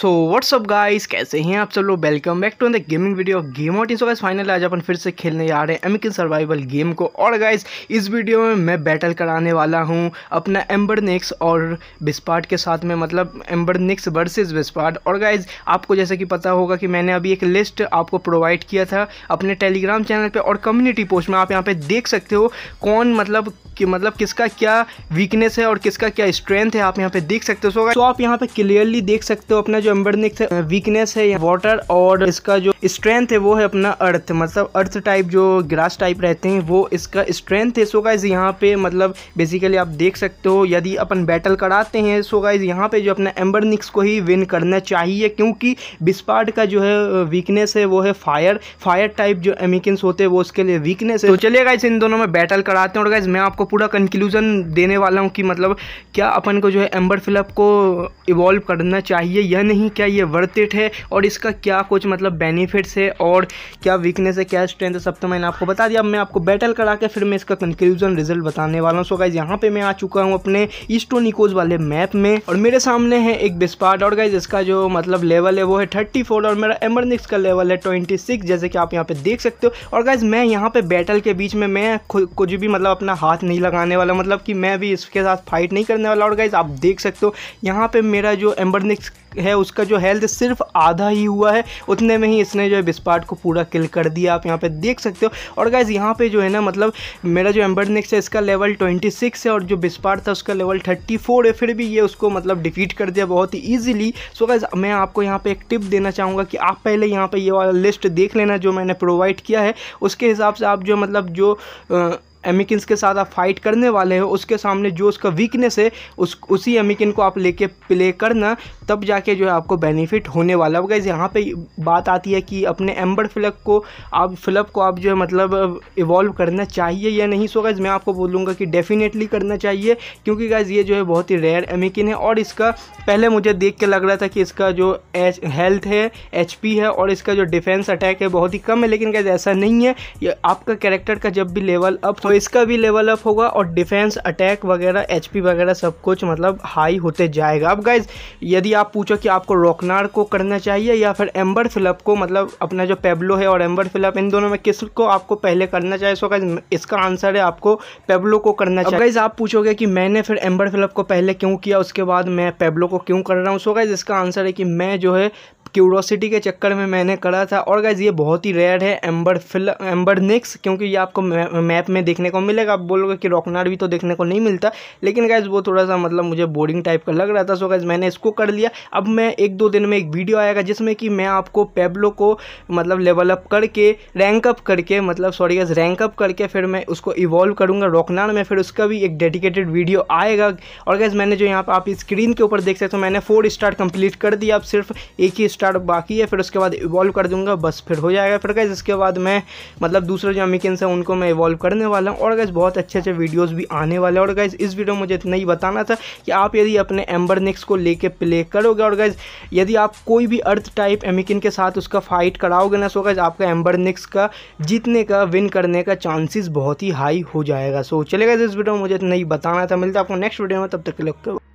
so what's up guys कैसे हैं आप सब लोग welcome back to the gaming video of game out so guys final आज अपन फिर से खेलने जा रहे हैं एमकिन सर्वाइवल गेम को और गाइस इस वीडियो में मैं बैटल कराने वाला हूं अपना एम्बर निक्स और बिस्पार्ट के साथ में मतलब एम्बर निक्स वर्सेज बिस्पार्ट और गाइज आपको जैसे कि पता होगा कि मैंने अभी एक लिस्ट आपको प्रोवाइड किया था अपने टेलीग्राम चैनल पर और कम्युनिटी पोस्ट में आप यहाँ पर देख सकते हो कौन मतलब कि मतलब किसका क्या वीकनेस है और किसका क्या स्ट्रेंथ है आप यहाँ पर देख सकते हो सो तो आप यहाँ पर क्लियरली देख सकते हो अपना जो जो अम्बरनिक वीकनेस है वाटर और इसका जो स्ट्रेंथ है वो है अपना अर्थ मतलब अर्थ टाइप जो ग्रास टाइप रहते हैं वो इसका स्ट्रेंथ है सो गाइज यहाँ पे मतलब बेसिकली आप देख सकते हो यदि अपन बैटल कराते हैं सो गाइज यहाँ पे जो अपना एम्बरनिक्स को ही विन करना चाहिए क्योंकि बिस्पार्ट का जो है वीकनेस है वो है फायर फायर टाइप जो एमिकन्स होते हैं वो उसके लिए वीकनेस है तो चलिए गाइज इन दोनों में बैटल कराते हैं और गाइज मैं आपको पूरा कंक्लूजन देने वाला हूँ कि मतलब क्या अपन को जो है एम्बर फिलअप को इवॉल्व करना चाहिए या नहीं नहीं क्या ये वर्थ इट है और इसका क्या कुछ मतलब बेनिफिट्स है और क्या वीकनेस है क्या स्ट्रेंथ है सब तो मैंने आपको बता दिया अब मैं आपको बैटल करा के फिर मैं इसका कंक्लूजन रिजल्ट बताने वाला हूँ सो गाइज यहाँ पे मैं आ चुका हूँ अपने ईस्टोनिकोज वाले मैप में और मेरे सामने है एक बिस्पार्ट और गाइज इसका जो मतलब लेवल है वो है थर्टी और मेरा एमरनिक्स का लेवल है ट्वेंटी जैसे कि आप यहाँ पे देख सकते हो और गाइज मैं यहाँ पे बैटल के बीच में मैं कुछ भी मतलब अपना हाथ नहीं लगाने वाला मतलब कि मैं भी इसके साथ फाइट नहीं करने वाला और गाइज आप देख सकते हो यहाँ पे मेरा जो एम्बरनिक्स है उसका जो हेल्थ सिर्फ आधा ही हुआ है उतने में ही इसने जो है बिस्पार्ट को पूरा किल कर दिया आप यहाँ पे देख सकते हो और गाइज यहाँ पे जो है ना मतलब मेरा जो एम्बरनिक्स है इसका लेवल 26 है और जो बिस्पार्ट था उसका लेवल 34 है फिर भी ये उसको मतलब डिफीट कर दिया बहुत ही ईजिली सो गाइज मैं आपको यहाँ पर एक टिप देना चाहूँगा कि आप पहले यहाँ पर ये वाला लिस्ट देख लेना जो मैंने प्रोवाइड किया है उसके हिसाब से आप जो मतलब जो आ, एमिकिन के साथ आप फाइट करने वाले हो उसके सामने जो उसका वीकनेस है उस उसी एमिकिन को आप लेके प्ले करना तब जाके जो है आपको बेनिफिट होने वाला होगा यहाँ पे बात आती है कि अपने एम्बर फ्लक को आप फ्लप को आप जो है मतलब इवॉल्व करना चाहिए या नहीं सो गाइज मैं आपको बोलूँगा कि डेफिनेटली करना चाहिए क्योंकि गाइज ये जो है बहुत ही रेयर एमिकिन है और इसका पहले मुझे देख के लग रहा था कि इसका जो एच हेल्थ है एच है और इसका जो डिफेंस अटैक है बहुत ही कम है लेकिन गाइज ऐसा नहीं है आपका कैरेक्टर का जब भी लेवल अप और इसका भी लेवल अप होगा और डिफेंस अटैक वगैरह एच वगैरह सब कुछ मतलब हाई होते जाएगा अब गाइज यदि आप पूछो कि आपको रोकनार को करना चाहिए या फिर एम्बर फिलअप को मतलब अपना जो पेब्लो है और एम्बर फिलअप इन दोनों में किस को आपको पहले करना चाहिए सो गाइज इसका आंसर है आपको पेब्लो को करना चाहिए गाइज आप पूछोगे कि मैंने फिर एम्बर फिलअप को पहले क्यों किया उसके बाद मैं पेब्लो को क्यों कर रहा हूँ सो गाइज इसका आंसर है कि मैं जो है क्यूरोसिटी के चक्कर में मैंने करा था और गाइज ये बहुत ही रेयर है एम्बर फिल एम्बर निक्स क्योंकि ये आपको मैप में देखने देखने को मिलेगा आप बोलोगे कि रॉकनार भी तो देखने को नहीं मिलता लेकिन गैस वो थोड़ा सा मतलब मुझे बोरिंग टाइप का लग रहा था सो गैस मैंने इसको कर लिया अब मैं एक दो दिन में एक वीडियो आएगा जिसमें कि मैं आपको पेबलो को मतलब लेवल अप करके रैंक अप करके मतलब सॉरी गैस रैंक अप करके फिर मैं उसको इवॉल्व करूँगा रॉकनार में फिर उसका भी एक डेडिकेटेड वीडियो आएगा और गैस मैंने जो यहाँ पर आप स्क्रीन के ऊपर देख सकते हो मैंने फोर स्टार कंप्लीट कर दिया अब सिर्फ एक ही स्टार बाकी है फिर उसके बाद इवॉल्व कर दूंगा बस फिर हो जाएगा फिर गैस इसके बाद मैं मतलब दूसरे जो अमिकिन हैं उनको मैं इवॉल्व करने वाला वाला हूँ और गैस बहुत अच्छे अच्छे वीडियोज़ भी आने वाले हैं और गैस इस वीडियो में मुझे इतना ही बताना था कि आप यदि अपने एम्बर निक्स को लेकर प्ले करोगे और गैस यदि आप कोई भी अर्थ टाइप एमिकिन के साथ उसका फाइट कराओगे ना सो गैस आपका एम्बर निक्स का जीतने का विन करने का चांसेस बहुत ही हाई हो जाएगा सो चलेगा इस वीडियो में मुझे इतना ही बताना था मिलता है आपको नेक्स्ट वीडियो में तब तक के लोग